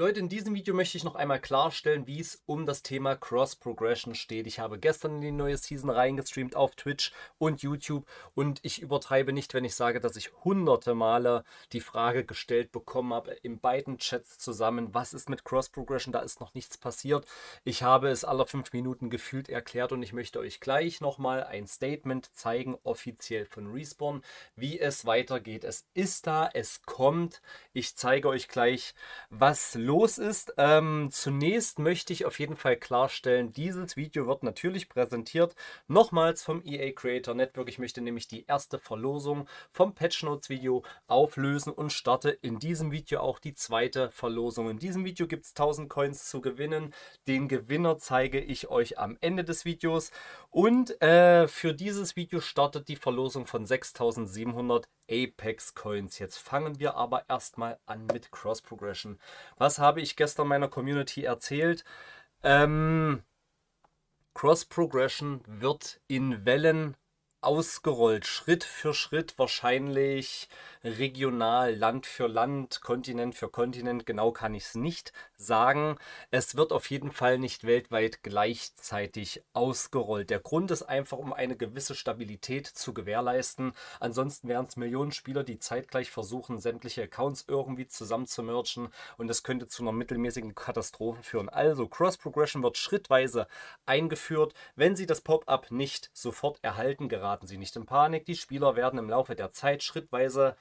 Leute, in diesem Video möchte ich noch einmal klarstellen, wie es um das Thema Cross-Progression steht. Ich habe gestern in die neue Season reingestreamt auf Twitch und YouTube und ich übertreibe nicht, wenn ich sage, dass ich hunderte Male die Frage gestellt bekommen habe, in beiden Chats zusammen, was ist mit Cross-Progression, da ist noch nichts passiert. Ich habe es alle fünf Minuten gefühlt erklärt und ich möchte euch gleich nochmal ein Statement zeigen, offiziell von Respawn, wie es weitergeht. Es ist da, es kommt. Ich zeige euch gleich, was los ist. Ähm, zunächst möchte ich auf jeden Fall klarstellen, dieses Video wird natürlich präsentiert nochmals vom EA Creator Network. Ich möchte nämlich die erste Verlosung vom Patch Notes Video auflösen und starte in diesem Video auch die zweite Verlosung. In diesem Video gibt es 1000 Coins zu gewinnen. Den Gewinner zeige ich euch am Ende des Videos. Und äh, für dieses Video startet die Verlosung von 6700 Apex Coins. Jetzt fangen wir aber erstmal an mit Cross Progression. Was habe ich gestern meiner Community erzählt. Ähm, Cross-Progression wird in Wellen ausgerollt, Schritt für Schritt, wahrscheinlich regional, Land für Land, Kontinent für Kontinent, genau kann ich es nicht sagen. Es wird auf jeden Fall nicht weltweit gleichzeitig ausgerollt. Der Grund ist einfach, um eine gewisse Stabilität zu gewährleisten. Ansonsten wären es Millionen Spieler, die zeitgleich versuchen, sämtliche Accounts irgendwie zusammen zu merchen und das könnte zu einer mittelmäßigen Katastrophe führen. Also Cross-Progression wird schrittweise eingeführt, wenn sie das Pop-up nicht sofort erhalten, gerade geraten Sie nicht in Panik, die Spieler werden im Laufe der Zeit schrittweise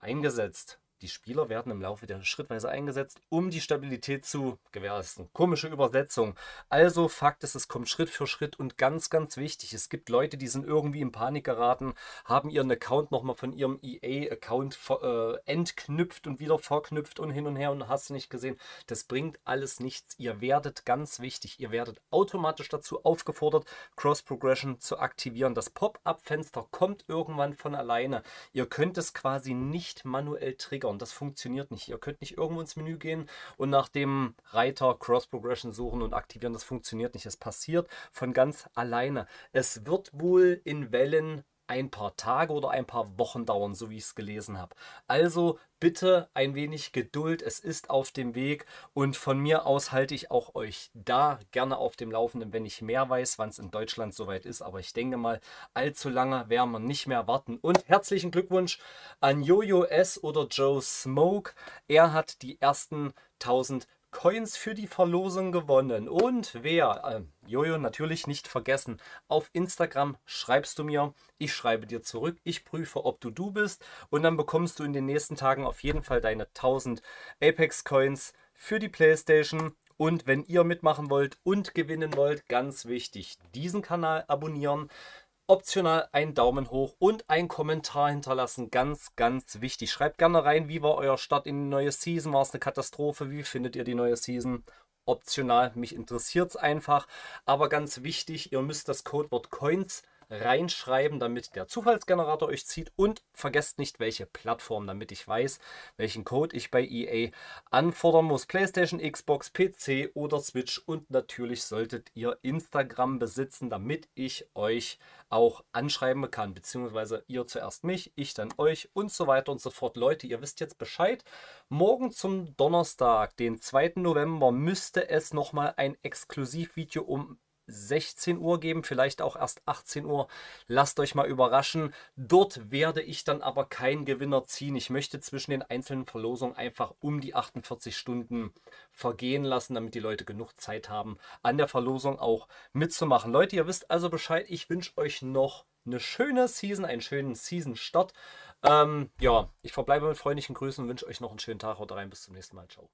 eingesetzt. Die Spieler werden im Laufe der schrittweise eingesetzt, um die Stabilität zu gewährleisten. Komische Übersetzung. Also Fakt ist, es kommt Schritt für Schritt und ganz, ganz wichtig. Es gibt Leute, die sind irgendwie in Panik geraten, haben ihren Account nochmal von ihrem EA-Account äh, entknüpft und wieder verknüpft und hin und her und hast nicht gesehen. Das bringt alles nichts. Ihr werdet ganz wichtig. Ihr werdet automatisch dazu aufgefordert, Cross-Progression zu aktivieren. Das Pop-up-Fenster kommt irgendwann von alleine. Ihr könnt es quasi nicht manuell triggern filtern. Das funktioniert nicht. Ihr könnt nicht irgendwo ins Menü gehen und nach dem Reiter Cross Progression suchen und aktivieren. Das funktioniert nicht. Es passiert von ganz alleine. Es wird wohl in Wellen ein paar Tage oder ein paar Wochen dauern, so wie ich es gelesen habe. Also bitte ein wenig Geduld, es ist auf dem Weg und von mir aus halte ich auch euch da gerne auf dem Laufenden, wenn ich mehr weiß, wann es in Deutschland soweit ist. Aber ich denke mal, allzu lange werden wir nicht mehr warten. Und herzlichen Glückwunsch an Jojo S. oder Joe Smoke. Er hat die ersten 1000 Coins für die Verlosung gewonnen. Und wer? Äh, Jojo, natürlich nicht vergessen. Auf Instagram schreibst du mir, ich schreibe dir zurück, ich prüfe, ob du du bist. Und dann bekommst du in den nächsten Tagen auf jeden Fall deine 1000 Apex Coins für die Playstation. Und wenn ihr mitmachen wollt und gewinnen wollt, ganz wichtig, diesen Kanal abonnieren. Optional einen Daumen hoch und einen Kommentar hinterlassen. Ganz, ganz wichtig. Schreibt gerne rein, wie war euer Start in die neue Season? War es eine Katastrophe? Wie findet ihr die neue Season? Optional, mich interessiert es einfach. Aber ganz wichtig, ihr müsst das Codewort Coins reinschreiben, damit der Zufallsgenerator euch zieht und vergesst nicht, welche Plattform, damit ich weiß, welchen Code ich bei EA anfordern muss. PlayStation, Xbox, PC oder Switch und natürlich solltet ihr Instagram besitzen, damit ich euch auch anschreiben kann, beziehungsweise ihr zuerst mich, ich dann euch und so weiter und so fort. Leute, ihr wisst jetzt Bescheid. Morgen zum Donnerstag, den 2. November, müsste es nochmal ein Exklusivvideo um 16 Uhr geben, vielleicht auch erst 18 Uhr. Lasst euch mal überraschen. Dort werde ich dann aber keinen Gewinner ziehen. Ich möchte zwischen den einzelnen Verlosungen einfach um die 48 Stunden vergehen lassen, damit die Leute genug Zeit haben, an der Verlosung auch mitzumachen. Leute, ihr wisst also Bescheid. Ich wünsche euch noch eine schöne Season, einen schönen Season-Start. Ähm, ja, ich verbleibe mit freundlichen Grüßen und wünsche euch noch einen schönen Tag. Haut rein, bis zum nächsten Mal. Ciao.